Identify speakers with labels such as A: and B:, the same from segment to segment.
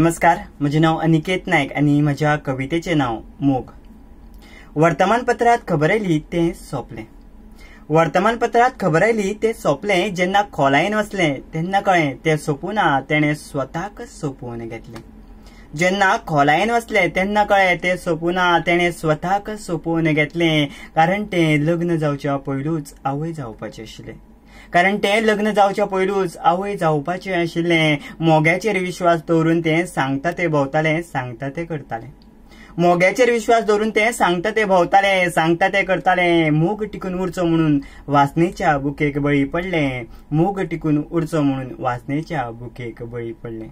A: नमस्कार माझे नाव अनिकेत नायक आणि माझ्या कवितेचे नाव मोग वर्तमानपत्रात खबर आली ते सोपले वर्तमानपत्रात खबर आली ते सोपले जेन्ना खोलायन वसले त्यांना कळ्ळें ते सोपुना त्याने स्वताक सोपवून घेतले जेन्ना खोलायन वसले त्यांना कळ्ळें ते सोपुना तेणें स्वतःक सोपवून घेतलें कारण ते लग्न जावच्या पहिलूच आवय जावपाचें आशिले कारण ते लग्न जावच्या पयलूच आवय जावपाचें आशिल्लें मोग्याचेर विश्वास दवरून ते सांगता ते भोवताले सांगता ते करताले मोग्याचेर विश्वास दवरून ते सांगता ते भोवताले सांगता ते करताले मोग टिकून उरचो म्हणून वासनेच्या बुकेक बळी पडले मोग टिकून उरचो म्हणून वासनेच्या बुकेक बळी पडले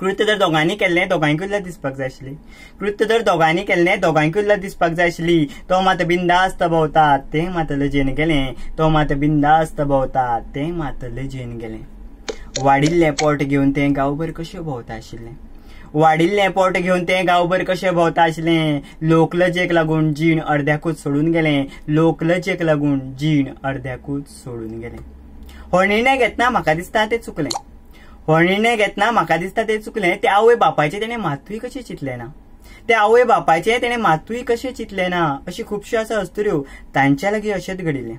A: कृत्य जर दोघांनी केल्लें दोगांयकूय दिसपाक जाय आशिल्ली कृत्य जर दोगांनी केल्लें दोगांयकूय दिसपाक जाय आशिल्ली तो मात बिंदास्त भोंवतात ते मात लजेन गेलें तो मात बिंदास्त भोंवतात ते मात लजेन गेलें वाडिल्लें पोट घेवन तें गांवभर कशें भोंवता आशिल्लें वाडिल्लें पोट घेवन तें गांवभर कशें भोंवता आशिल्लें लोकलजेक लागून जीण अर्द्याकूच सोडून गेलें लोकलजेक लागून जीण अर्द्याकूच सोडून गेलें हो निर्णय घेतना म्हाका दिसता तें चुकलें निर्णय घेतना म्हाका दिसता ते चुकले ते आवय बापायचे तेणे मातूय कशें चितले ना ते आवय बापायचे तेणे मातूय कशें चितले ना अशी खुबश्यो आसा अस्तुऱ्यो तांच्या लागीं अशेंच घडिल्लें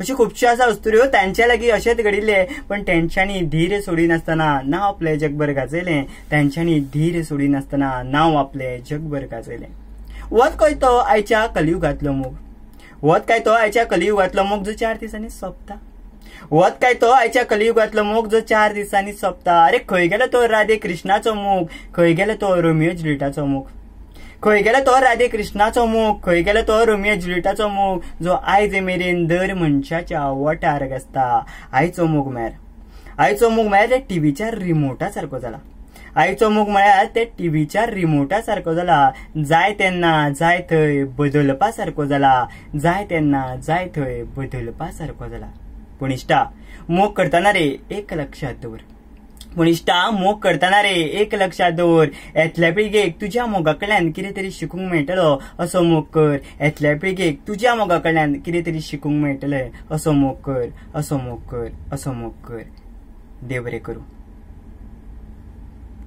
A: अशी खुबश्यो आसा अस्तुऱ्यो तांच्या लागीं अशेंच घडिल्ले पण तेंच्यांनी धीर सोडिनासतना नाव आपलें जगभर गाजयलें तेंच्यांनी धीर सोडिनासतना नाव आपलें जगभर गाजयलें वत खंय तो आयच्या कलियुगांतलो मोग वत काय तो आयच्या कलियुगांतलो मोग जो चार दिसांनी सोंपता वत काय तो आयच्या कलियुगातलं मोग जो चार दिसांनी सोपता अरे खंय गेलो तो राधे कृष्णाचो मोग खंय गेलो तो रोमियो जुलिटाचो मोग खंय गेला तो राधे कृष्णाचो मोग खंय गेलो तो रोमियो जुलिटाचो मोग जो आयज मेरेन दर मनशाच्या वटार आसता आयचो मोग म्हळ्यार आयचो मोग म्हळ्यार ते टीव्हीच्या रिमोटा सारको जाला आयचो मोग म्हळ्यार ते टीव्हीच्या रिमोटा सारको जाला जाय तेन्ना जाय थंय बदलपा सारको जाला जाय तेन्ना जाय थंय बदलपा सारको जाला पुनिष्ठा मोग करताना रे एक लक्षात दवर पुनिष्ठा मोग करताना रे एक लक्षात दवर येतल्या पिळगेक तुझ्या मोगा कडल्यान कितें तरी शिकूंक मेळटलो असो मोग कर येतल्या पिळगेक तुझ्या मोगा कडल्यान कितें तरी शिकूंक मेळटलें असो मोग कर असो मोग कर असो मोग कर देव बरें करूं